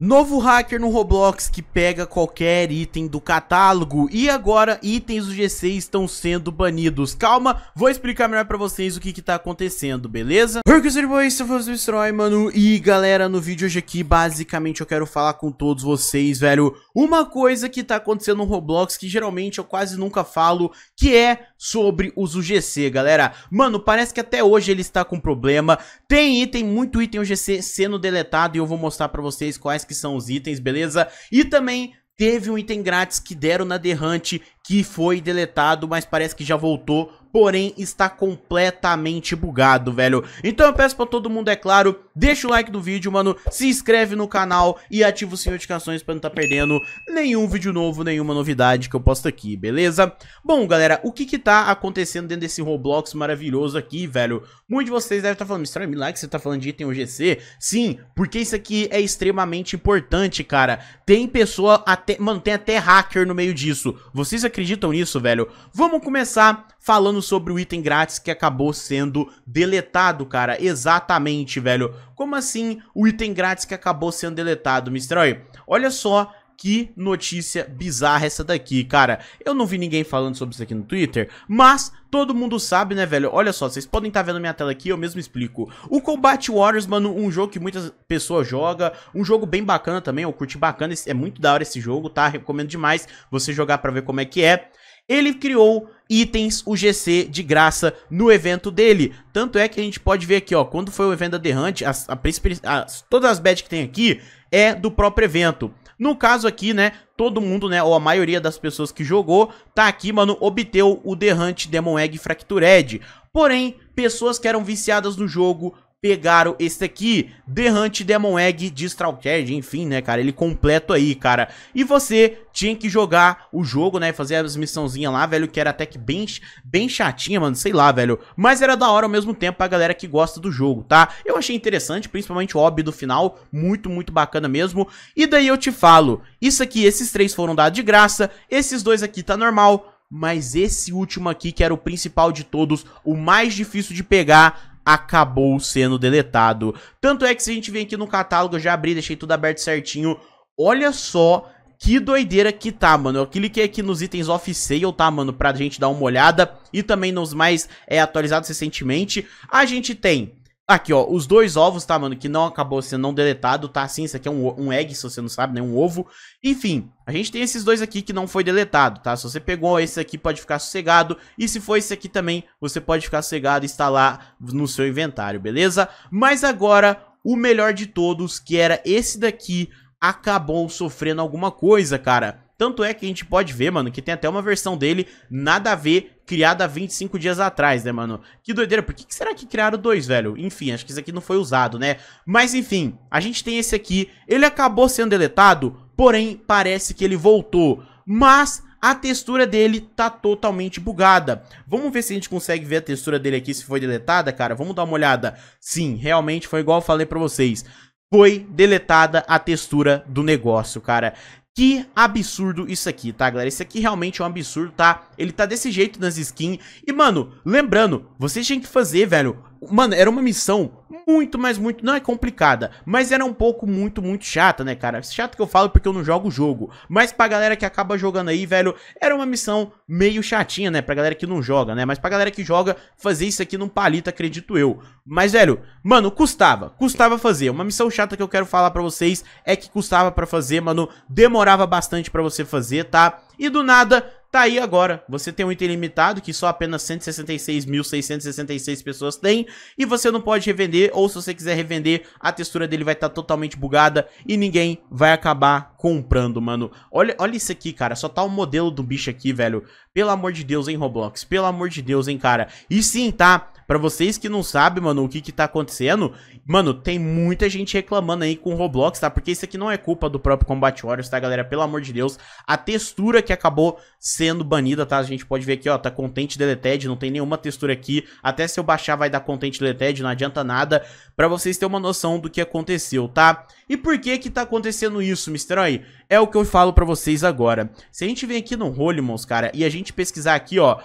Novo hacker no Roblox que pega qualquer item do catálogo e agora itens do G6 estão sendo banidos. Calma, vou explicar melhor pra vocês o que que tá acontecendo, beleza? Hercules Boys, eu sou o mano, e galera, no vídeo hoje aqui, basicamente eu quero falar com todos vocês, velho, uma coisa que tá acontecendo no Roblox que geralmente eu quase nunca falo, que é sobre os UGC, galera. Mano, parece que até hoje ele está com problema, tem item, muito item UGC sendo deletado e eu vou mostrar pra vocês quais que são os itens, beleza? E também teve um item grátis que deram na The Hunt que foi deletado, mas parece que já voltou porém está completamente bugado, velho. Então eu peço pra todo mundo, é claro, deixa o like do vídeo, mano, se inscreve no canal e ativa o sininho de notificações pra não tá perdendo nenhum vídeo novo, nenhuma novidade que eu posto aqui, beleza? Bom, galera, o que que tá acontecendo dentro desse Roblox maravilhoso aqui, velho? Muitos de vocês devem estar tá falando, Mr. Milagre, você tá falando de item OGC? Sim, porque isso aqui é extremamente importante, cara. Tem pessoa até... Mano, tem até hacker no meio disso. Vocês acreditam nisso, velho? Vamos começar falando sobre o item grátis que acabou sendo deletado, cara. Exatamente, velho. Como assim o item grátis que acabou sendo deletado, Oi? Olha só que notícia bizarra essa daqui, cara. Eu não vi ninguém falando sobre isso aqui no Twitter, mas todo mundo sabe, né, velho? Olha só, vocês podem estar tá vendo minha tela aqui, eu mesmo explico. O Combat Warriors, mano, um jogo que muitas pessoas jogam, um jogo bem bacana também, eu curti bacana, é muito da hora esse jogo, tá? Recomendo demais você jogar pra ver como é que é ele criou itens UGC de graça no evento dele. Tanto é que a gente pode ver aqui, ó, quando foi o evento da The Hunt, as, a, as, todas as badges que tem aqui é do próprio evento. No caso aqui, né, todo mundo, né, ou a maioria das pessoas que jogou, tá aqui, mano, obteu o The Hunt Demon Egg Fractured. Porém, pessoas que eram viciadas no jogo pegaram esse aqui, The Hunt Demon Egg de Straukerd, enfim, né, cara, ele completo aí, cara. E você tinha que jogar o jogo, né, fazer as missãozinhas lá, velho, que era até que bem, bem chatinha, mano, sei lá, velho. Mas era da hora ao mesmo tempo pra galera que gosta do jogo, tá? Eu achei interessante, principalmente o hobby do final, muito, muito bacana mesmo. E daí eu te falo, isso aqui, esses três foram dados de graça, esses dois aqui tá normal, mas esse último aqui, que era o principal de todos, o mais difícil de pegar, acabou sendo deletado. Tanto é que se a gente vem aqui no catálogo, eu já abri, deixei tudo aberto certinho. Olha só que doideira que tá, mano. Eu cliquei aqui nos itens off-sale, tá, mano, pra gente dar uma olhada. E também nos mais é, atualizados recentemente. A gente tem Aqui, ó, os dois ovos, tá, mano, que não acabou sendo não deletado, tá, sim, isso aqui é um, um egg, se você não sabe, né, um ovo. Enfim, a gente tem esses dois aqui que não foi deletado, tá, se você pegou esse aqui pode ficar sossegado, e se for esse aqui também, você pode ficar sossegado e instalar no seu inventário, beleza? Mas agora, o melhor de todos, que era esse daqui, acabou sofrendo alguma coisa, cara. Tanto é que a gente pode ver, mano, que tem até uma versão dele nada a ver criada 25 dias atrás, né, mano? Que doideira, por que, que será que criaram dois, velho? Enfim, acho que esse aqui não foi usado, né? Mas enfim, a gente tem esse aqui, ele acabou sendo deletado, porém parece que ele voltou. Mas a textura dele tá totalmente bugada. Vamos ver se a gente consegue ver a textura dele aqui, se foi deletada, cara. Vamos dar uma olhada. Sim, realmente foi igual eu falei pra vocês. Foi deletada a textura do negócio, cara. Que absurdo isso aqui, tá, galera? Isso aqui realmente é um absurdo, tá? Ele tá desse jeito nas skins. E, mano, lembrando, vocês tinham que fazer, velho. Mano, era uma missão muito, mas muito, não é complicada, mas era um pouco muito, muito chata, né, cara? Chato que eu falo porque eu não jogo o jogo, mas pra galera que acaba jogando aí, velho, era uma missão meio chatinha, né, pra galera que não joga, né, mas pra galera que joga, fazer isso aqui num palito, acredito eu. Mas, velho, mano, custava, custava fazer, uma missão chata que eu quero falar pra vocês é que custava pra fazer, mano, demorava bastante pra você fazer, tá? E do nada, Tá aí agora. Você tem um item limitado que só apenas 166.666 pessoas têm e você não pode revender ou se você quiser revender, a textura dele vai estar tá totalmente bugada e ninguém vai acabar comprando, mano. Olha, olha isso aqui, cara. Só tá o modelo do bicho aqui, velho. Pelo amor de Deus, hein, Roblox. Pelo amor de Deus, hein, cara. E sim, tá? Para vocês que não sabem, mano, o que que tá acontecendo, mano, tem muita gente reclamando aí com o Roblox, tá? Porque isso aqui não é culpa do próprio Combat Warriors, tá, galera? Pelo amor de Deus. A textura que acabou sendo banida, tá? A gente pode ver aqui, ó, tá Content Deleted, não tem nenhuma textura aqui. Até se eu baixar vai dar Content Deleted, não adianta nada. Pra vocês terem uma noção do que aconteceu, tá? E por que que tá acontecendo isso, Oi? É o que eu falo pra vocês agora. Se a gente vem aqui no Rolimons, cara, e a gente pesquisar aqui, ó,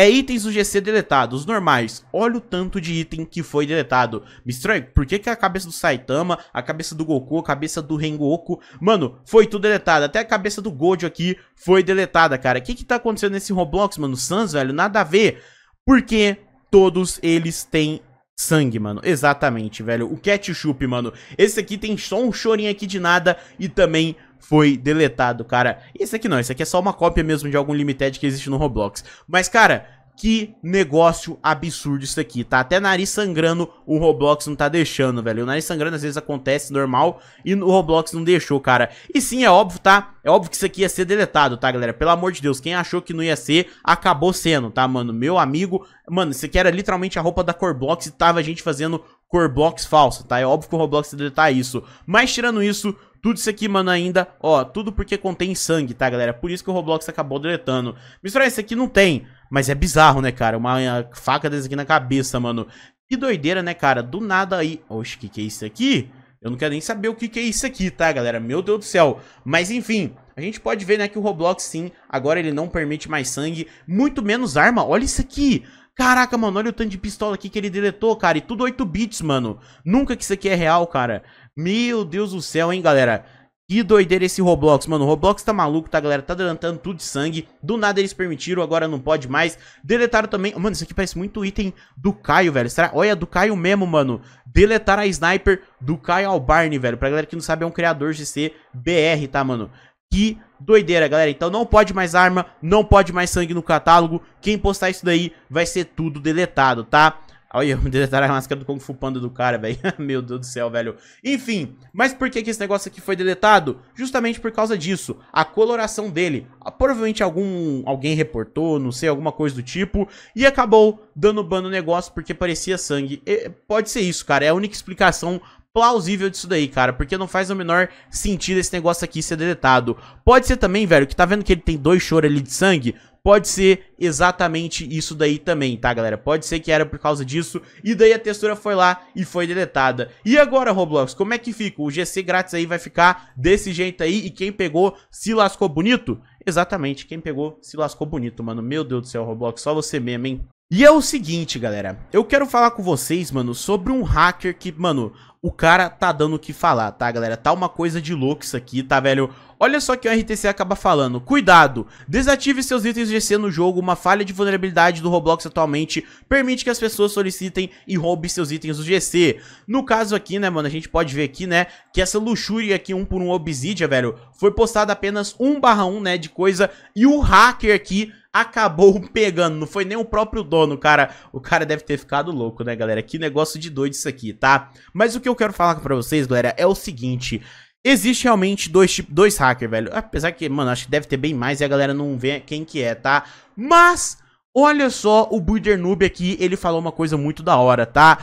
é itens do GC deletados, normais. Olha o tanto de item que foi deletado. Me estranho, por que, que a cabeça do Saitama, a cabeça do Goku, a cabeça do Rengoku... Mano, foi tudo deletado. Até a cabeça do Gojo aqui foi deletada, cara. O que que tá acontecendo nesse Roblox, mano? Sans, velho, nada a ver. Por que todos eles têm Sangue, mano. Exatamente, velho. O ketchup, mano. Esse aqui tem só um chorinho aqui de nada e também foi deletado, cara. Esse aqui não, esse aqui é só uma cópia mesmo de algum limited que existe no Roblox. Mas, cara, que negócio absurdo isso aqui, tá? Até nariz sangrando o Roblox não tá deixando, velho. O nariz sangrando às vezes acontece, normal, e o Roblox não deixou, cara. E sim, é óbvio, tá? É óbvio que isso aqui ia ser deletado, tá, galera? Pelo amor de Deus, quem achou que não ia ser, acabou sendo, tá, mano? Meu amigo, mano, isso aqui era literalmente a roupa da Corblox e tava a gente fazendo Corblox falso, tá? É óbvio que o Roblox ia deletar isso. Mas tirando isso, tudo isso aqui, mano, ainda, ó, tudo porque contém sangue, tá, galera? Por isso que o Roblox acabou deletando. Misturar isso aqui não tem. Mas é bizarro, né, cara? Uma faca dessa aqui na cabeça, mano. Que doideira, né, cara? Do nada aí... Oxe, o que, que é isso aqui? Eu não quero nem saber o que, que é isso aqui, tá, galera? Meu Deus do céu. Mas, enfim... A gente pode ver, né, que o Roblox, sim, agora ele não permite mais sangue, muito menos arma. Olha isso aqui. Caraca, mano, olha o tanto de pistola aqui que ele deletou, cara. E tudo 8 bits, mano. Nunca que isso aqui é real, cara. Meu Deus do céu, hein, galera. Que doideira esse Roblox, mano. O Roblox tá maluco, tá, galera? Tá deletando tudo de sangue. Do nada eles permitiram, agora não pode mais. Deletaram também... Mano, isso aqui parece muito item do Caio, velho. Será? Olha, do Caio mesmo, mano. Deletaram a Sniper do Caio Albarn, velho. Pra galera que não sabe, é um criador GC BR, tá, mano? Que doideira, galera. Então não pode mais arma, não pode mais sangue no catálogo. Quem postar isso daí vai ser tudo deletado, tá? Olha, deletaram a máscara do Kung Fu Panda do cara, velho. Meu Deus do céu, velho. Enfim, mas por que, que esse negócio aqui foi deletado? Justamente por causa disso. A coloração dele. Ah, provavelmente algum, alguém reportou, não sei, alguma coisa do tipo. E acabou dando ban no negócio porque parecia sangue. E pode ser isso, cara. É a única explicação plausível disso daí, cara, porque não faz o menor sentido esse negócio aqui ser deletado. Pode ser também, velho, que tá vendo que ele tem dois choros ali de sangue? Pode ser exatamente isso daí também, tá, galera? Pode ser que era por causa disso, e daí a textura foi lá e foi deletada. E agora, Roblox, como é que fica? O GC grátis aí vai ficar desse jeito aí, e quem pegou se lascou bonito? Exatamente, quem pegou se lascou bonito, mano. Meu Deus do céu, Roblox, só você mesmo, hein? E é o seguinte, galera, eu quero falar com vocês, mano, sobre um hacker que, mano, o cara tá dando o que falar, tá, galera? Tá uma coisa de louco isso aqui, tá, velho? Olha só que o RTC acaba falando, cuidado, desative seus itens GC no jogo, uma falha de vulnerabilidade do Roblox atualmente permite que as pessoas solicitem e roubem seus itens do GC. No caso aqui, né, mano, a gente pode ver aqui, né, que essa luxúria aqui, um por um Obsidia, velho, foi postada apenas 1 barra 1, né, de coisa, e o hacker aqui acabou pegando. Não foi nem o próprio dono, cara. O cara deve ter ficado louco, né, galera? Que negócio de doido isso aqui, tá? Mas o que eu quero falar pra vocês, galera, é o seguinte... Existe realmente dois tipos, dois hackers, velho. Apesar que, mano, acho que deve ter bem mais e a galera não vê quem que é, tá? Mas, olha só o Builder Noob aqui, ele falou uma coisa muito da hora, tá?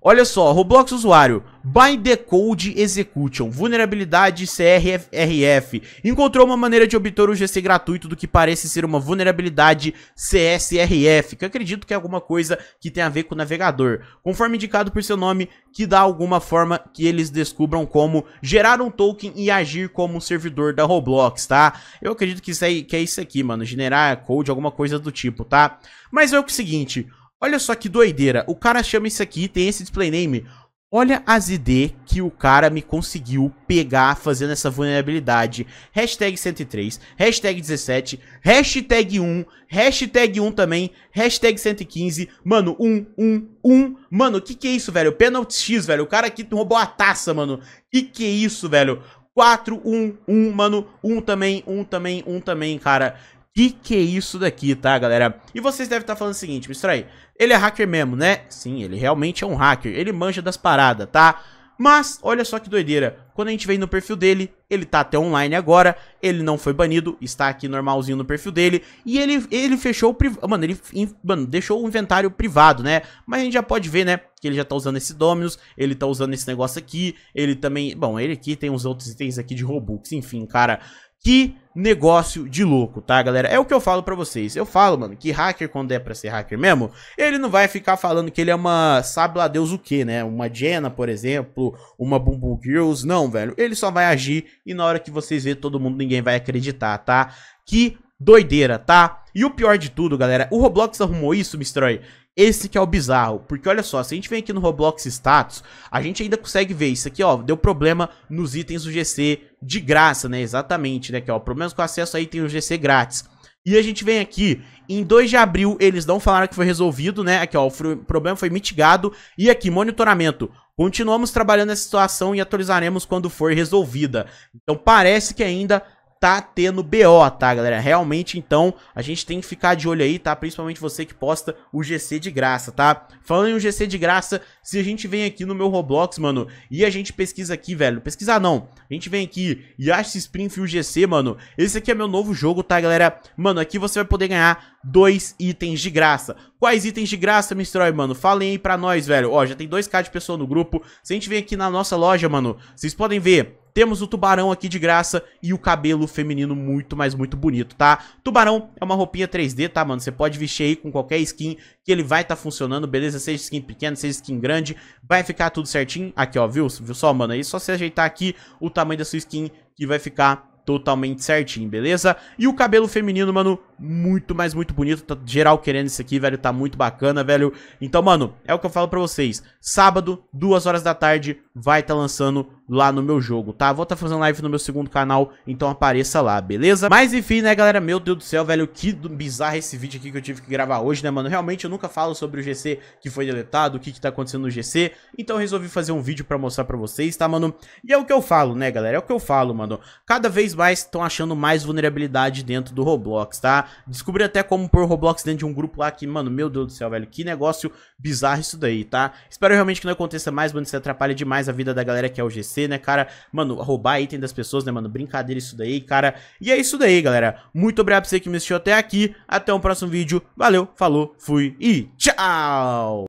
Olha só, Roblox usuário, by code execution, vulnerabilidade CRF, encontrou uma maneira de obter o GC gratuito do que parece ser uma vulnerabilidade CSRF, que acredito que é alguma coisa que tem a ver com o navegador, conforme indicado por seu nome, que dá alguma forma que eles descubram como gerar um token e agir como um servidor da Roblox, tá? Eu acredito que, isso aí, que é isso aqui, mano, generar code, alguma coisa do tipo, tá? Mas é o seguinte, Olha só que doideira. O cara chama isso aqui, tem esse display name. Olha as ID que o cara me conseguiu pegar fazendo essa vulnerabilidade. Hashtag 103, hashtag 17, hashtag 1, hashtag 1 também, hashtag 115. Mano, 1, 1, 1. Mano, que que é isso, velho? Penalty X, velho. O cara aqui roubou a taça, mano. Que que é isso, velho? 4, 1, 1, mano. 1 também, 1 também, 1 também, cara que que é isso daqui, tá, galera? E vocês devem estar tá falando o seguinte, Mistrai, ele é hacker mesmo, né? Sim, ele realmente é um hacker, ele manja das paradas, tá? Mas, olha só que doideira, quando a gente vem no perfil dele, ele tá até online agora, ele não foi banido, está aqui normalzinho no perfil dele, e ele, ele fechou o privado, mano, ele mano, deixou o inventário privado, né? Mas a gente já pode ver, né, que ele já tá usando esse Dominus, ele tá usando esse negócio aqui, ele também, bom, ele aqui tem uns outros itens aqui de Robux, enfim, cara, que negócio de louco, tá, galera? É o que eu falo para vocês. Eu falo, mano, que hacker, quando é pra ser hacker mesmo, ele não vai ficar falando que ele é uma, sabe lá Deus o que, né? Uma Jenna, por exemplo, uma Bumbum Girls, não, velho. Ele só vai agir e na hora que vocês verem todo mundo, ninguém vai acreditar, tá? Que Doideira, tá? E o pior de tudo, galera, o Roblox arrumou isso, Mistroy? Esse que é o bizarro, porque olha só, se a gente vem aqui no Roblox Status, a gente ainda consegue ver isso aqui, ó, deu problema nos itens do GC de graça, né, exatamente, né, que ó, problemas com acesso a itens do GC grátis. E a gente vem aqui, em 2 de abril, eles não falaram que foi resolvido, né, aqui ó, o problema foi mitigado, e aqui, monitoramento, continuamos trabalhando essa situação e atualizaremos quando for resolvida. Então parece que ainda tá tendo BO, tá, galera? Realmente, então, a gente tem que ficar de olho aí, tá? Principalmente você que posta o GC de graça, tá? Falando em um GC de graça, se a gente vem aqui no meu Roblox, mano, e a gente pesquisa aqui, velho, pesquisar não, a gente vem aqui e acha Springfield GC, mano, esse aqui é meu novo jogo, tá, galera? Mano, aqui você vai poder ganhar dois itens de graça. Quais itens de graça, Mistroy, mano? Falem aí pra nós, velho. Ó, já tem 2k de pessoa no grupo. Se a gente vem aqui na nossa loja, mano, vocês podem ver temos o tubarão aqui de graça e o cabelo feminino muito, mas muito bonito, tá? Tubarão é uma roupinha 3D, tá, mano? Você pode vestir aí com qualquer skin que ele vai tá funcionando, beleza? Seja skin pequena, seja skin grande, vai ficar tudo certinho. Aqui, ó, viu? Viu só, mano? Aí é só você ajeitar aqui o tamanho da sua skin que vai ficar totalmente certinho, beleza? E o cabelo feminino, mano, muito, mas muito bonito. Tá geral querendo isso aqui, velho. Tá muito bacana, velho. Então, mano, é o que eu falo pra vocês. Sábado, duas horas da tarde, vai tá lançando lá no meu jogo, tá? Vou estar tá fazendo live no meu segundo canal, então apareça lá, beleza? Mas enfim, né, galera? Meu Deus do céu, velho, que bizarro esse vídeo aqui que eu tive que gravar hoje, né, mano? Realmente eu nunca falo sobre o GC que foi deletado, o que que tá acontecendo no GC, então eu resolvi fazer um vídeo pra mostrar pra vocês, tá, mano? E é o que eu falo, né, galera? É o que eu falo, mano. Cada vez mais estão achando mais vulnerabilidade dentro do Roblox, tá? Descobri até como pôr Roblox dentro de um grupo lá que, mano, meu Deus do céu, velho, que negócio bizarro isso daí, tá? Espero realmente que não aconteça mais, mano, isso atrapalha demais a vida da galera que é o GC, acontecer, né, cara? Mano, roubar item das pessoas, né, mano? Brincadeira isso daí, cara. E é isso daí, galera. Muito obrigado por você que me assistiu até aqui. Até o próximo vídeo. Valeu, falou, fui e tchau!